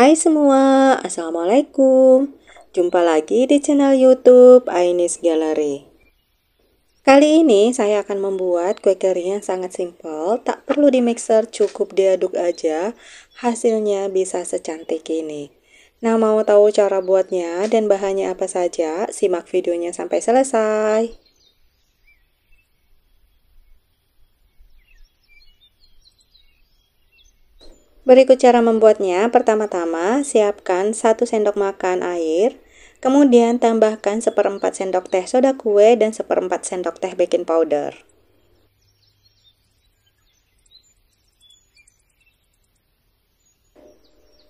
Hai semua, Assalamualaikum. Jumpa lagi di channel YouTube Ainis Gallery. Kali ini saya akan membuat kue kering yang sangat simple, tak perlu di mixer, cukup diaduk aja, hasilnya bisa secantik ini. Nah, mau tahu cara buatnya dan bahannya apa saja? Simak videonya sampai selesai. Berikut cara membuatnya. Pertama-tama, siapkan 1 sendok makan air, kemudian tambahkan 1 sendok teh soda kue dan 1 sendok teh baking powder.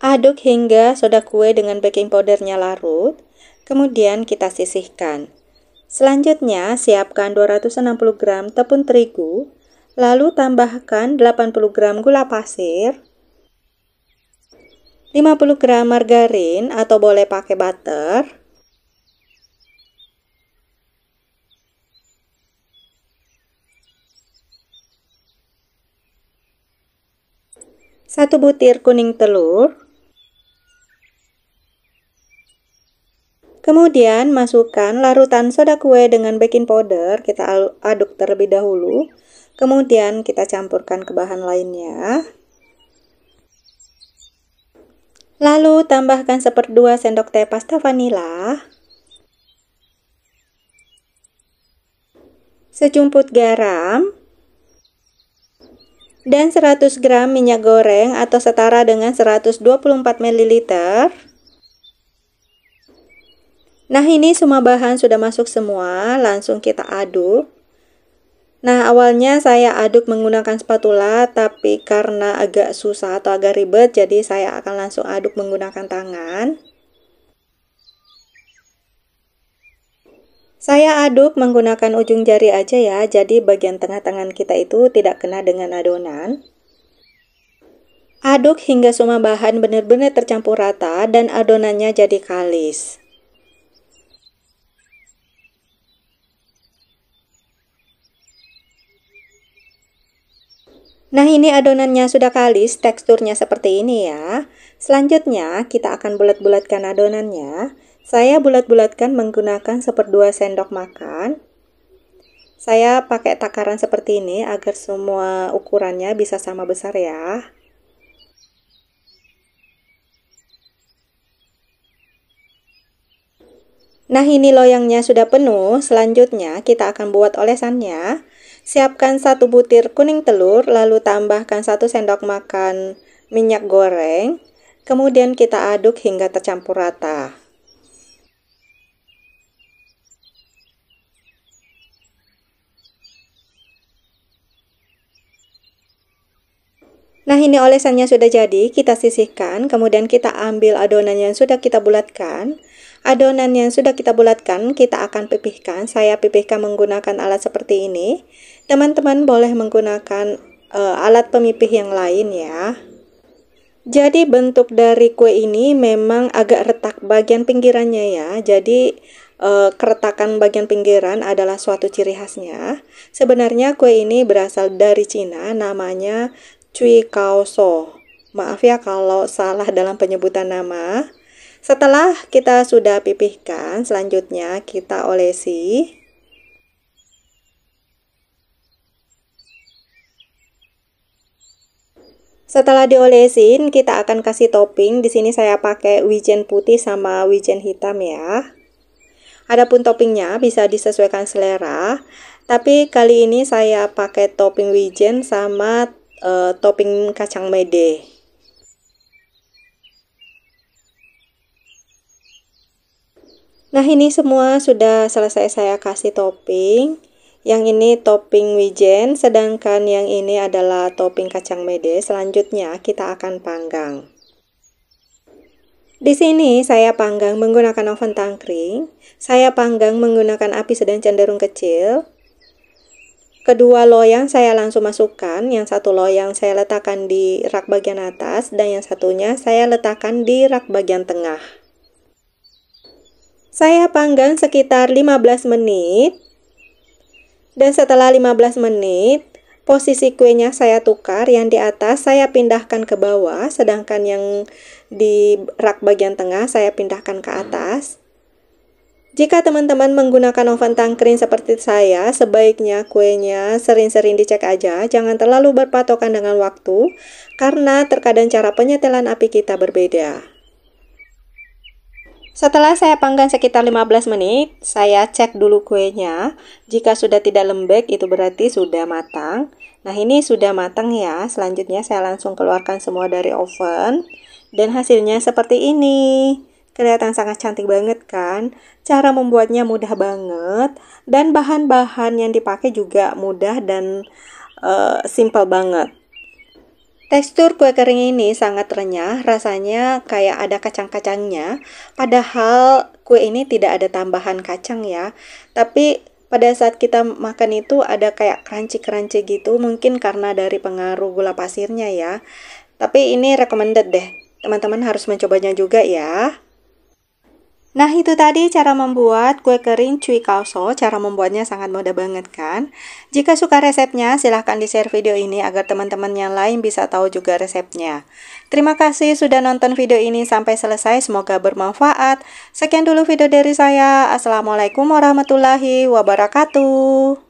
Aduk hingga soda kue dengan baking powdernya larut, kemudian kita sisihkan. Selanjutnya, siapkan 260 gram tepung terigu, lalu tambahkan 80 gram gula pasir, 50 gram margarin atau boleh pakai butter, satu butir kuning telur, kemudian masukkan larutan soda kue dengan baking powder, kita aduk terlebih dahulu, kemudian kita campurkan ke bahan lainnya. Lalu tambahkan seperdua sendok teh pasta vanila. Sejumput garam dan 100 gram minyak goreng atau setara dengan 124 ml. Nah, ini semua bahan sudah masuk semua, langsung kita aduk. Nah, awalnya saya aduk menggunakan spatula, tapi karena agak susah atau agak ribet, jadi saya akan langsung aduk menggunakan tangan. Saya aduk menggunakan ujung jari aja ya, jadi bagian tengah tangan kita itu tidak kena dengan adonan. Aduk hingga semua bahan benar-benar tercampur rata dan adonannya jadi kalis. Nah ini adonannya sudah kalis, teksturnya seperti ini ya. Selanjutnya kita akan bulat-bulatkan adonannya. Saya bulat-bulatkan menggunakan seperdua sendok makan. Saya pakai takaran seperti ini agar semua ukurannya bisa sama besar ya. Nah ini loyangnya sudah penuh, selanjutnya kita akan buat olesannya. Siapkan satu butir kuning telur, lalu tambahkan satu sendok makan minyak goreng, kemudian kita aduk hingga tercampur rata. Nah ini olesannya sudah jadi, kita sisihkan, kemudian kita ambil adonan yang sudah kita bulatkan, Adonan yang sudah kita bulatkan, kita akan pipihkan. Saya pipihkan menggunakan alat seperti ini. Teman-teman boleh menggunakan uh, alat pemipih yang lain ya. Jadi bentuk dari kue ini memang agak retak bagian pinggirannya ya. Jadi e, keretakan bagian pinggiran adalah suatu ciri khasnya. Sebenarnya kue ini berasal dari Cina, namanya Cui Kao So. Maaf ya kalau salah dalam penyebutan nama. Setelah kita sudah pipihkan, selanjutnya kita olesi Setelah diolesin, kita akan kasih topping. Di sini saya pakai wijen putih sama wijen hitam ya. Adapun toppingnya bisa disesuaikan selera. Tapi kali ini saya pakai topping wijen sama e, topping kacang mede. Nah ini semua sudah selesai saya kasih topping. Yang ini topping wijen, sedangkan yang ini adalah topping kacang mede. Selanjutnya kita akan panggang. Di sini saya panggang menggunakan oven tangkring. Saya panggang menggunakan api sedang cenderung kecil. Kedua loyang saya langsung masukkan, yang satu loyang saya letakkan di rak bagian atas dan yang satunya saya letakkan di rak bagian tengah. Saya panggang sekitar 15 menit. Dan setelah 15 menit, posisi kuenya saya tukar, yang di atas saya pindahkan ke bawah, sedangkan yang di rak bagian tengah saya pindahkan ke atas. Jika teman-teman menggunakan oven tangkring seperti saya, sebaiknya kuenya sering-sering dicek aja, jangan terlalu berpatokan dengan waktu, karena terkadang cara penyetelan api kita berbeda. Setelah saya panggang sekitar 15 menit, saya cek dulu kuenya. Jika sudah tidak lembek, itu berarti sudah matang. Nah, ini sudah matang ya. Selanjutnya saya langsung keluarkan semua dari oven. Dan hasilnya seperti ini. Kelihatan sangat cantik banget kan? Cara membuatnya mudah banget. Dan bahan-bahan yang dipakai juga mudah dan uh, simple banget. Tekstur kue kering ini sangat renyah, rasanya kayak ada kacang-kacangnya. Padahal kue ini tidak ada tambahan kacang ya. Tapi pada saat kita makan itu ada kayak crunchy-crunchy gitu, mungkin karena dari pengaruh gula pasirnya ya. Tapi ini recommended deh. Teman-teman harus mencobanya juga ya. Nah itu tadi cara membuat kue kering cuy kaoso, cara membuatnya sangat mudah banget kan? Jika suka resepnya silahkan di share video ini agar teman-teman yang lain bisa tahu juga resepnya. Terima kasih sudah nonton video ini sampai selesai, semoga bermanfaat. Sekian dulu video dari saya, Assalamualaikum warahmatullahi wabarakatuh.